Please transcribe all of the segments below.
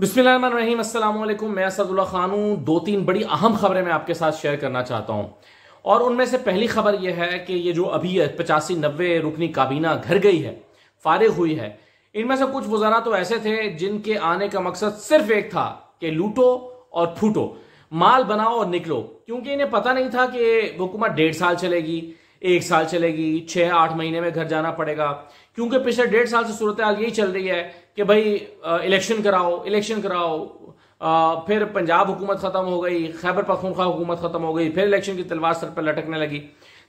बिस्मिल्लाम असलम मैं असदुल्ला खान हूँ दो तीन बड़ी अहम खबरें मैं आपके साथ शेयर करना चाहता हूँ और उनमें से पहली खबर यह है कि ये जो अभी पचासी नब्बे रुकनी काबीना घर गई है फारिग हुई है इनमें से कुछ वजारा तो ऐसे थे जिनके आने का मकसद सिर्फ एक था कि लूटो और फूटो माल बनाओ और निकलो क्योंकि इन्हें पता नहीं था कि हुकूमत डेढ़ साल चलेगी एक साल चलेगी छः आठ महीने में घर जाना पड़ेगा क्योंकि पिछले डेढ़ साल से सूरत हाल यही चल रही है कि भाई इलेक्शन कराओ इलेक्शन कराओ आ, फिर पंजाब हुकूमत ख़त्म हो गई खैबर पखनखा हुकूमत ख़त्म हो गई फिर इलेक्शन की तलवार सर पर लटकने लगी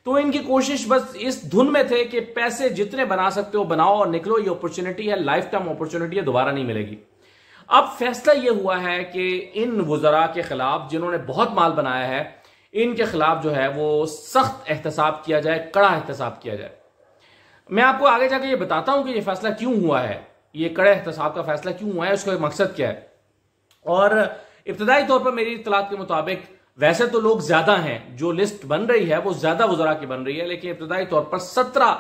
तो इनकी कोशिश बस इस धुन में थे कि पैसे जितने बना सकते हो बनाओ और निकलो ये अपॉर्चुनिटी है लाइफ टाइम अपॉर्चुनिटी है दोबारा नहीं मिलेगी अब फैसला यह हुआ है कि इन वजरा के खिलाफ जिन्होंने बहुत माल बनाया है इनके खिलाफ जो है वो सख्त एहतसाब किया जाए कड़ा एहतसाब किया जाए मैं आपको आगे जाकर ये बताता हूं कि ये फैसला क्यों हुआ है ये कड़ा एहतसाब का फैसला क्यों हुआ है उसका मकसद क्या है और इब्तदाई तौर पर मेरी इतलात के मुताबिक वैसे तो लोग ज्यादा हैं जो लिस्ट बन रही है वो ज्यादा वजरा की बन रही है लेकिन इब्तदाई तौर पर सत्रह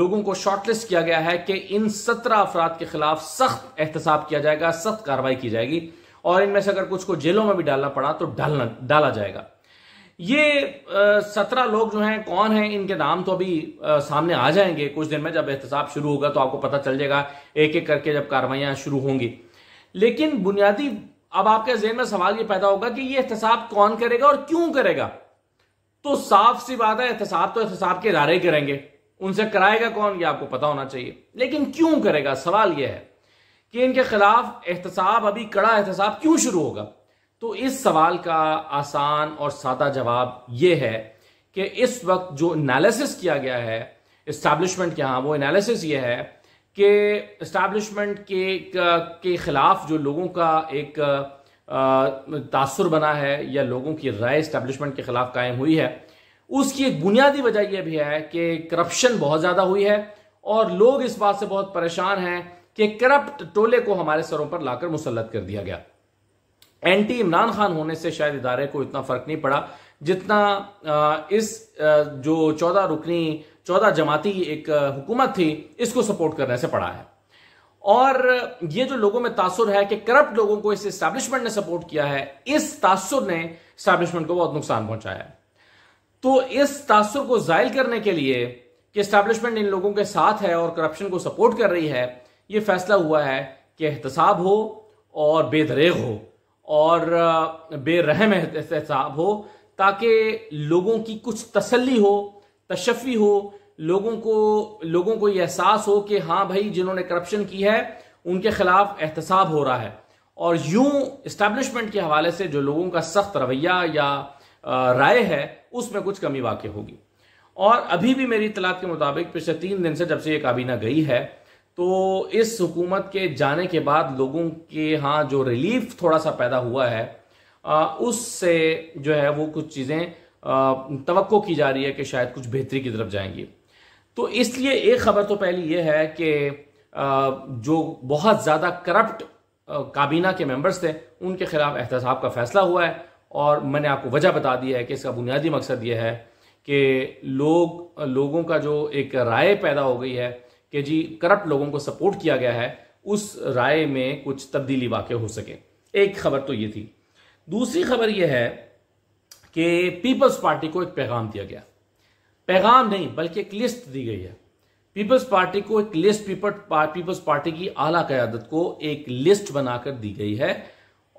लोगों को शॉर्टलिस्ट किया गया है कि इन सत्रह अफराद के खिलाफ सख्त एहतसाब किया जाएगा सख्त कार्रवाई की जाएगी और इनमें से अगर कुछ को जेलों में भी डालना पड़ा तो डालना डाला जाएगा ये सत्रह लोग जो हैं कौन हैं इनके नाम तो अभी आ, सामने आ जाएंगे कुछ दिन में जब एहतसाब शुरू होगा तो आपको पता चल जाएगा एक एक करके जब कार्रवाइयां शुरू होंगी लेकिन बुनियादी अब आपके जेहन में सवाल ये पैदा होगा कि ये एहतसाब कौन करेगा और क्यों करेगा तो साफ सी बात है एहतसाब तो एहतसाब के इदारे करेंगे उनसे कराएगा कौन ये आपको पता होना चाहिए लेकिन क्यों करेगा सवाल यह है कि इनके खिलाफ एहतसाब अभी कड़ा एहतसाब क्यों शुरू होगा तो इस सवाल का आसान और सादा जवाब यह है कि इस वक्त जो एनालिसिस किया गया है इस्टेब्लिशमेंट के यहाँ वो एनालिसिस ये है कि इस्टेब्लिशमेंट के के ख़िलाफ़ जो लोगों का एक तासर बना है या लोगों की राय इस्टेब्लिशमेंट के ख़िलाफ़ कायम हुई है उसकी एक बुनियादी वजह यह भी है कि करप्शन बहुत ज़्यादा हुई है और लोग इस बात से बहुत परेशान हैं कि करप्ट टोले को हमारे सरों पर लाकर मुसलत कर दिया गया एंटी इमरान खान होने से शायद इदारे को इतना फर्क नहीं पड़ा जितना इस जो चौदह रुकनी चौदह जमाती एक हुकूमत थी इसको सपोर्ट करने से पड़ा है और ये जो लोगों में तासुर है कि करप्ट लोगों को इस इस्टेब्लिशमेंट ने सपोर्ट किया है इस तासुर ने इस्टेब्लिशमेंट को बहुत नुकसान पहुंचाया है तो इस तासुर को जायल करने के लिए कि इस्टेब्लिशमेंट इन लोगों के साथ है और करप्शन को सपोर्ट कर रही है ये फैसला हुआ है कि एहतसाब हो और बेदरेग हो और बेरहम एहसाब हो ताकि लोगों की कुछ तसल्ली हो तशफ़ी हो लोगों को लोगों को ये एहसास हो कि हाँ भाई जिन्होंने करप्शन की है उनके खिलाफ एहतसाब हो रहा है और यूं इस्टेब्लिशमेंट के हवाले से जो लोगों का सख्त रवैया या राय है उसमें कुछ कमी वाक़ होगी और अभी भी मेरी इतलात के मुताबिक पिछले तीन दिन से जब से ये काबीना गई है तो इस हुकूमत के जाने के बाद लोगों के यहाँ जो रिलीफ थोड़ा सा पैदा हुआ है उससे जो है वो कुछ चीज़ें तो की जा रही है कि शायद कुछ बेहतरी की तरफ जाएंगी तो इसलिए एक खबर तो पहली ये है कि जो बहुत ज़्यादा करप्ट काबीना के मेंबर्स थे उनके खिलाफ एहतसाब का फैसला हुआ है और मैंने आपको वजह बता दी है कि इसका बुनियादी मकसद ये है कि लोग लोगों का जो एक राय पैदा हो गई है कि जी करप्ट लोगों को सपोर्ट किया गया है उस राय में कुछ तब्दीली वाक़ हो सके एक खबर तो ये थी दूसरी खबर यह है कि पीपल्स पार्टी को एक पैगाम दिया गया पैगाम नहीं बल्कि एक लिस्ट दी गई है पीपल्स पार्टी को एक लिस्ट पीपल्स पार्टी की आला क्यादत को एक लिस्ट बनाकर दी गई है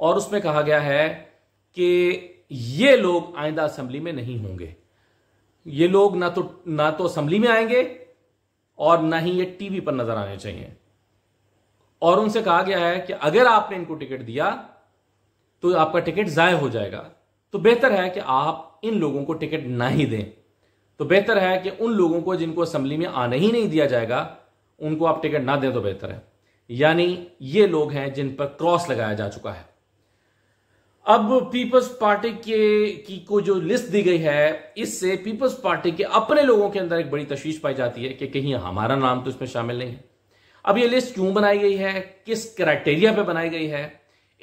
और उसमें कहा गया है कि ये लोग आइंदा असम्बली में नहीं होंगे ये लोग ना तो ना तो असम्बली में आएंगे और ना ही ये टीवी पर नजर आने चाहिए और उनसे कहा गया है कि अगर आपने इनको टिकट दिया तो आपका टिकट ज़ाय हो जाएगा तो बेहतर है कि आप इन लोगों को टिकट ना ही दें तो बेहतर है कि उन लोगों को जिनको असेंबली में आने ही नहीं दिया जाएगा उनको आप टिकट ना दें तो बेहतर है यानी ये लोग हैं जिन पर क्रॉस लगाया जा चुका है अब पीपल्स पार्टी के की को जो लिस्ट दी गई है इससे पीपल्स पार्टी के अपने लोगों के अंदर एक बड़ी तशवीश पाई जाती है कि कहीं हमारा नाम तो इसमें शामिल नहीं है अब ये लिस्ट क्यों बनाई गई है किस क्राइटेरिया पे बनाई गई है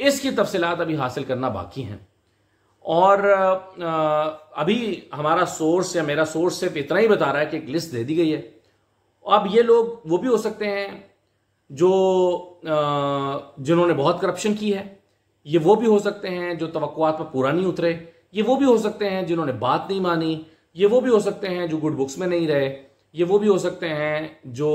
इसकी तफसीत अभी हासिल करना बाकी हैं और अभी हमारा सोर्स या मेरा सोर्स सिर्फ इतना ही बता रहा है कि एक लिस्ट दे दी गई है अब ये लोग वो भी हो सकते हैं जो जिन्होंने बहुत करप्शन की है ये वो भी हो सकते हैं जो तवक्कुआत पर पूरा नहीं उतरे ये वो भी हो सकते हैं जिन्होंने बात नहीं मानी ये वो भी हो सकते हैं जो गुड बुक्स में नहीं रहे ये वो भी हो सकते हैं जो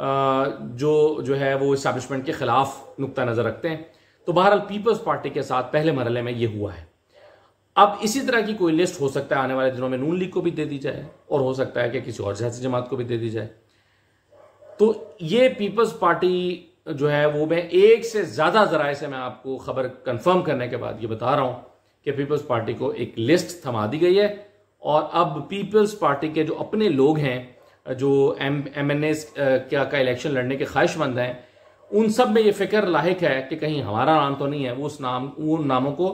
आ, जो जो है वो इस्टबलिशमेंट के ख़िलाफ़ नुकता नज़र रखते हैं तो बहरहाल पीपल्स पार्टी के साथ पहले मरहले में ये हुआ है अब इसी तरह की कोई लिस्ट हो सकता है आने वाले दिनों में नून लीग को भी दे दी जाए और हो सकता है कि किसी और सियासी जमात को भी दे दी जाए तो ये पीपल्स पार्टी जो है वो मैं एक से ज़्यादा ज़राए से मैं आपको खबर कंफर्म करने के बाद ये बता रहा हूं कि पीपल्स पार्टी को एक लिस्ट थमा दी गई है और अब पीपल्स पार्टी के जो अपने लोग हैं जो एम एम एन एस क्या का इलेक्शन लड़ने के ख्वाहिशमंद हैं उन सब में ये फिक्र लाक है कि कहीं हमारा नाम तो नहीं है वो उस नाम उन नामों को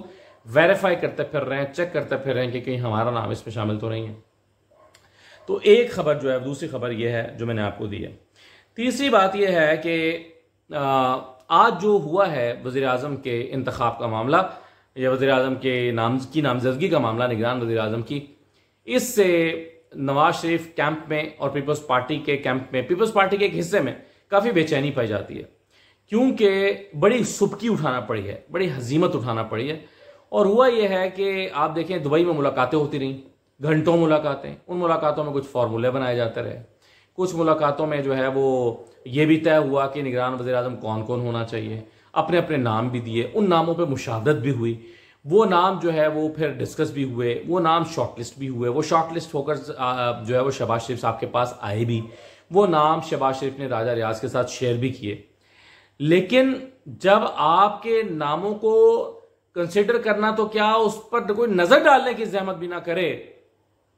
वेरीफाई करते फिर रहे हैं चेक करते फिर रहे हैं कि कहीं हमारा नाम इसमें शामिल तो नहीं है तो एक खबर जो है दूसरी खबर ये है जो मैंने आपको दी है तीसरी बात यह है कि आज जो हुआ है वज़ी अजम के इंतखब का मामला या वज़ी अजम के नाम की नामजदगी का मामला निगरान वज़ी अजम की इससे नवाज शरीफ कैंप में और पीपल्स पार्टी के कैंप में पीपल्स पार्टी के एक हिस्से में काफ़ी बेचैनी पाई जाती है क्योंकि बड़ी सुबकी उठाना पड़ी है बड़ी हजीमत उठाना पड़ी है और हुआ यह है कि आप देखें दुबई में मुलाकातें होती रहीं घंटों मुलाकातें उन मुलाकातों में कुछ फार्मूले बनाए जाते रहे कुछ मुलाकातों में जो है वो ये भी तय हुआ कि निगरान वजी अजम कौन कौन होना चाहिए अपने अपने नाम भी दिए उन नामों पर मुशावरत भी हुई वो नाम जो है वो फिर डिस्कस भी हुए वो नाम शॉर्ट लिस्ट भी हुए वो शॉर्ट लिस्ट होकर जो है वो शबाज शरीफ साहब के पास आए भी वो नाम शबाज शरीफ ने राजा रियाज के साथ शेयर भी किए लेकिन जब आपके नामों को कंसिडर करना तो क्या उस पर कोई नज़र डालने की जहमत भी ना करे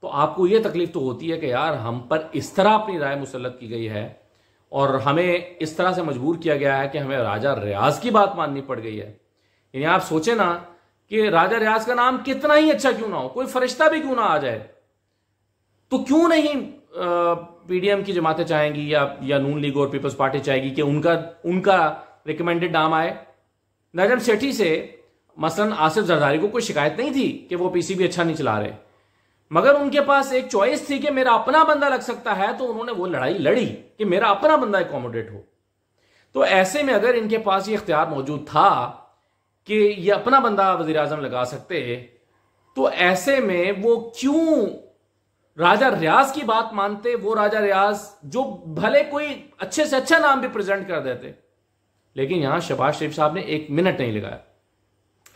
तो आपको ये तकलीफ तो होती है कि यार हम पर इस तरह अपनी राय मुसलत की गई है और हमें इस तरह से मजबूर किया गया है कि हमें राजा रियाज की बात माननी पड़ गई है यानी आप सोचे ना कि राजा रियाज का नाम कितना ही अच्छा क्यों ना हो कोई फरिश्ता भी क्यों ना आ जाए तो क्यों नहीं पीडीएम की जमातें चाहेंगी या या नून लीग और पीपल्स पार्टी चाहेगी कि उनका उनका रिकमेंडेड नाम आए नजम सेठी से मसलन आसिफ जरदारी को कोई शिकायत नहीं थी कि वो पीसीबी अच्छा नहीं चला रहे मगर उनके पास एक चॉइस थी कि मेरा अपना बंदा लग सकता है तो उन्होंने वो लड़ाई लड़ी कि मेरा अपना बंदा एकोमोडेट हो तो ऐसे में अगर इनके पास ये इख्तियार मौजूद था कि ये अपना बंदा वजीर लगा सकते तो ऐसे में वो क्यों राजा रियाज की बात मानते वो राजा रियाज जो भले कोई अच्छे से अच्छा नाम भी प्रेजेंट कर देते लेकिन यहां शबाज शरीफ साहब ने एक मिनट नहीं लगाया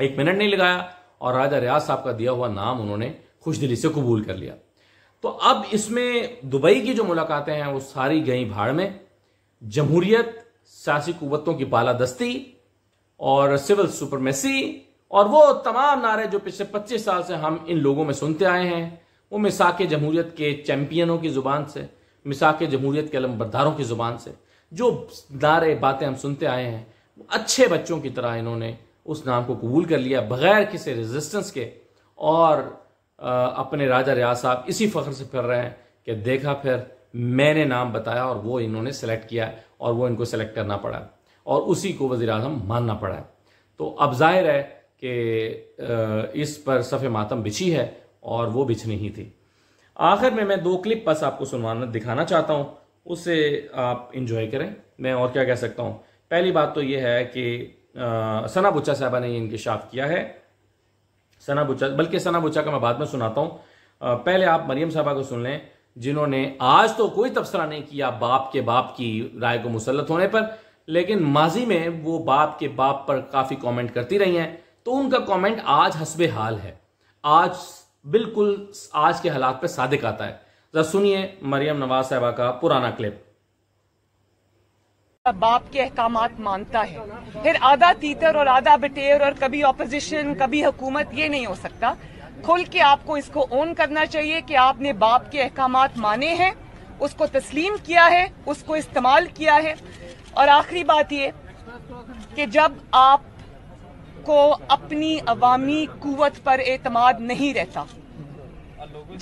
एक मिनट नहीं लगाया और राजा रियाज साहब का दिया हुआ नाम उन्होंने खुश दिली से कबूल कर लिया तो अब इसमें दुबई की जो मुलाकातें हैं वो सारी गई भाड़ में जमहूरियत सियासी कुतों की बालादस्ती और सिविल सुपरमेसी और वो तमाम नारे जो पिछले 25 साल से हम इन लोगों में सुनते आए हैं वो मिसाक जमहूरियत के चैम्पियनों की ज़ुबान से मिसाक जमहूरियत के अलमबरदारों की ज़ुबान से जो नारे बातें हम सुनते आए हैं वो अच्छे बच्चों की तरह इन्होंने उस नाम को कबूल कर लिया बगैर किसी रेजिस्टेंस के और अपने राजा रियाज साहब इसी फ़ख्र से फिर रहे हैं कि देखा फिर मैंने नाम बताया और वो इन्होंने सेलेक्ट किया और वो इनको सेलेक्ट करना पड़ा और उसी को वजी अजम मानना पड़ा तो अब जाहिर है कि इस पर सफे मातम बिछी है और वो बिछनी ही थी आखिर में मैं दो क्लिप बस आपको सुनवाना दिखाना चाहता हूँ उससे आप इंजॉय करें मैं और क्या कह सकता हूँ पहली बात तो ये है कि सना बुच्चा साहबा ने इनकशाफ किया है सना बुच्चा बल्कि सना बुच्चा का मैं बाद में सुनाता हूँ पहले आप मरियम साहबा को सुन लें जिन्होंने आज तो कोई तबसरा नहीं किया बाप के बाप की राय को मुसलत होने पर लेकिन माजी में वो बाप के बाप पर काफ़ी कमेंट करती रही हैं तो उनका कमेंट आज हसब हाल है आज बिल्कुल आज के हालात पर सादिक आता है जरा सुनिए मरियम नवाज साहबा का पुराना क्लिप बाप के अहकाम मानता है फिर आधा तीतर और आधा बटेर और कभी ऑपोजिशन कभी हुकूमत ये नहीं हो सकता खुल के आपको इसको ओन करना चाहिए कि आपने बाप के अहकाम माने हैं उसको तस्लीम किया है उसको इस्तेमाल किया है और आखिरी बात ये कि जब आप को अपनी अवामी कुत पर एतमाद नहीं रहता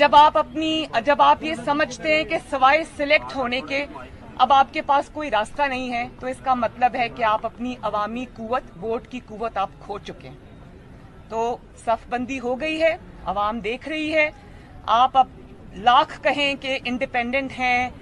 जब आप अपनी जब आप ये समझते हैं कि सवाए सिलेक्ट होने के अब आपके पास कोई रास्ता नहीं है तो इसका मतलब है कि आप अपनी अवामी कुवत वोट की कुवत आप खो चुके हैं तो सफबंदी हो गई है अवाम देख रही है आप अब लाख कहें कि इंडिपेंडेंट हैं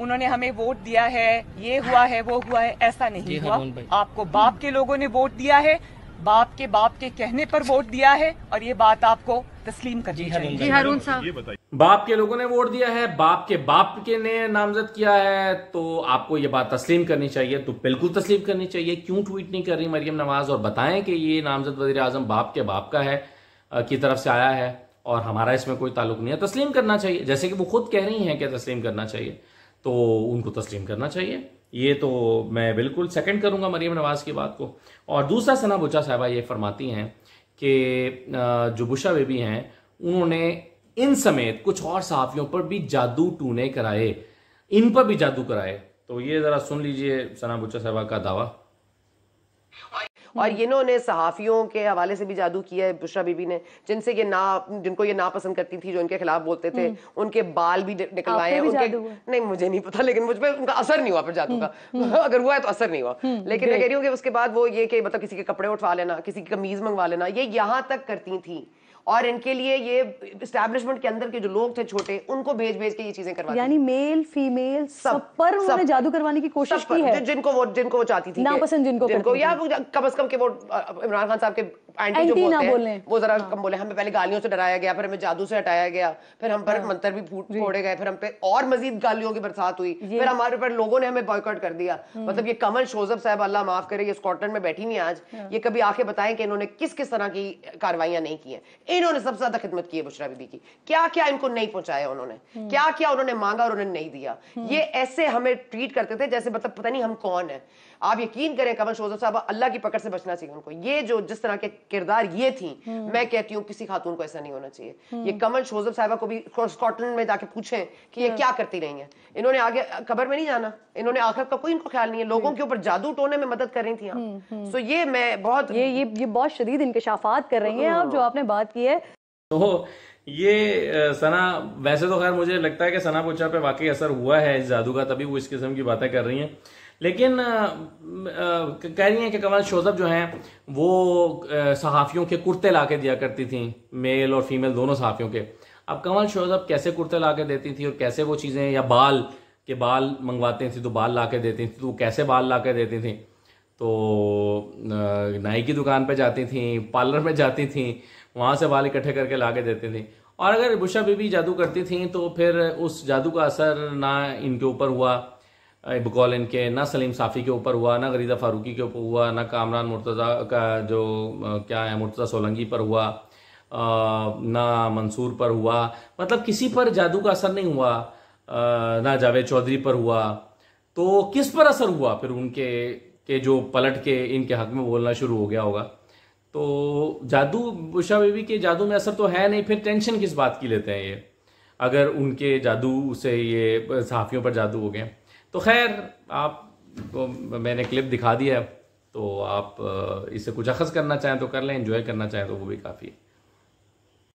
उन्होंने हमें वोट दिया है ये हुआ है वो हुआ है ऐसा नहीं हुआ आपको बाप के लोगों ने वोट दिया है बाप के बाप के कहने पर वोट दिया है और ये बात आपको तस्लीम कर चाहिए जी साहब बाप के लोगों ने वोट दिया है बाप के बाप के ने नामजद किया है तो आपको ये बात तस्लीम करनी चाहिए तो बिल्कुल तस्लीम करनी चाहिए क्यों ट्वीट नहीं कर रही मरियम नवाज और बताएं कि ये नामजद वजी अजम बाप के बाप का है की तरफ से आया है और हमारा इसमें कोई ताल्लुक नहीं है तस्लीम करना चाहिए जैसे कि वो खुद कह रही हैं कि तस्लीम करना चाहिए तो उनको तस्लीम करना चाहिए ये तो मैं बिल्कुल सेकंड करूंगा मरीम नवाज की बात को और दूसरा सना बुचा साहबा ये फरमाती हैं कि जो बुशा बेबी हैं उन्होंने इन समेत कुछ और सहाफ़ियों पर भी जादू टूने कराए इन पर भी जादू कराए तो ये ज़रा सुन लीजिए सना बुचा साहबा का दावा और और इन्होंने हम्म। सहाफ़ियों के हवाले से भी जादू किया है बुशरा बीबी ने जिनसे ये ना जिनको ये ना पसंद करती थी जो इनके खिलाफ बोलते थे हम्म। उनके बाल भी निकलवाए हैं उनके नहीं मुझे नहीं पता लेकिन मुझ पर उनका असर नहीं हुआ फिर जादू का हम्म, अगर हुआ है तो असर नहीं हुआ लेकिन मैं कह रही हूँ कि उसके बाद वो ये कि मतलब किसी के कपड़े उठवा लेना किसी की कमीज मंगवा लेना ये यहाँ तक करती थी और इनके लिए ये इस्टेब्लिशमेंट के अंदर के जो लोग थे छोटे उनको भेज भेज के ये चीजें करवाती यानी मेल फीमेल सब, सब पर उन्होंने जादू करवाने की कोशिश की है जिनको वो जिनको वो चाहती थी नापसंद जिनको जिनको या कम अज कम के वो इमरान खान साहब के आंटी जो बोलते हैं वो जरा हाँ। कम बोले हमें पहले गालियों से डराया गया फिर हमें जादू से हटाया गया फिर हम पर हाँ। मंत्र भी फूट फोड़े गए फिर हम पे और मजीद गालियों की बरसात हुई फिर हमारे ऊपर लोगों ने हमें बॉयकॉट कर दिया हम्म। मतलब ये कमल शोजफ साहब अल्लाह माफ करे ये स्कॉटलैंड में बैठी नहीं आज हाँ। ये कभी आके बताए कि इन्होंने किस किस तरह की कार्रवाइयां नहीं की है इन्होंने सबसे ज्यादा खिदमत की है बुशरा बीबी की क्या क्या इनको नहीं पहुंचाया उन्होंने हम्म। क्या क्या उन्होंने मांगा और उन्होंने नहीं दिया हम्म। ये ऐसे हमें ट्रीट करते थे जैसे मतलब पता नहीं हम कौन है आप यकीन करें कमल शोजफ साहब अल्लाह की पकड़ से बचना चाहिए उनको ये जो जिस तरह के किरदार ये थी हम्म। मैं कहती हूँ किसी खातून को ऐसा नहीं होना चाहिए हम्म। ये कमल शोजब साहबा को भी स्कॉटलैंड में जाके पूछे कि ये हम्म। क्या करती रही हैं इन्होंने आगे कबर में नहीं जाना इन्होंने आखिर का कोई इनको ख्याल नहीं है लोगों के ऊपर जादू टोने में मदद कर रही थी आप सो ये मैं बहुत ये ये ये बहुत शदीद इंकशाफात कर रही है आप जो आपने बात की है तो ये सना वैसे तो खैर मुझे लगता है कि सना पूछा पे वाकई असर हुआ है इस जादू का तभी वो इस किस्म की बातें कर रही हैं लेकिन कह रही हैं कि कंवल शोजब जो हैं वो सहाफ़ियों के कुर्ते ला के दिया करती थी मेल और फीमेल दोनों सहाफ़ियों के अब कंवल शोजब कैसे कुर्ते ला के देती थी और कैसे वो चीज़ें या बाल के बाल मंगवाते थी तो बाल ला के देती थी तो कैसे बाल ला के देती थी तो नाई की दुकान पर जाती थी पार्लर में जाती थी वहाँ से बाल इकट्ठे करके ला के देती थी और अगर बुशा बीबी जादू करती थी तो फिर उस जादू का असर ना इनके ऊपर हुआ इबकॉल इनके ना सलीम साफ़ी के ऊपर हुआ ना गरीदा फारूकी के ऊपर हुआ ना कामरान मुर्तज़ा का जो क्या है मुर्तज़ा सोलंगी पर हुआ ना मंसूर पर हुआ मतलब किसी पर जादू का असर नहीं हुआ ना जावेद चौधरी पर हुआ तो किस पर असर हुआ फिर उनके के जो पलट के इनके हक में बोलना शुरू हो गया होगा तो जादू उषा बेबी के जादू में असर तो है नहीं फिर टेंशन किस बात की लेते हैं ये अगर उनके जादू से ये सहाफ़ियों पर जादू हो गए तो खैर आपको मैंने क्लिप दिखा दिया है तो आप इससे कुछ अखज़ करना चाहें तो कर लें इन्जॉय करना चाहें तो वो भी काफ़ी है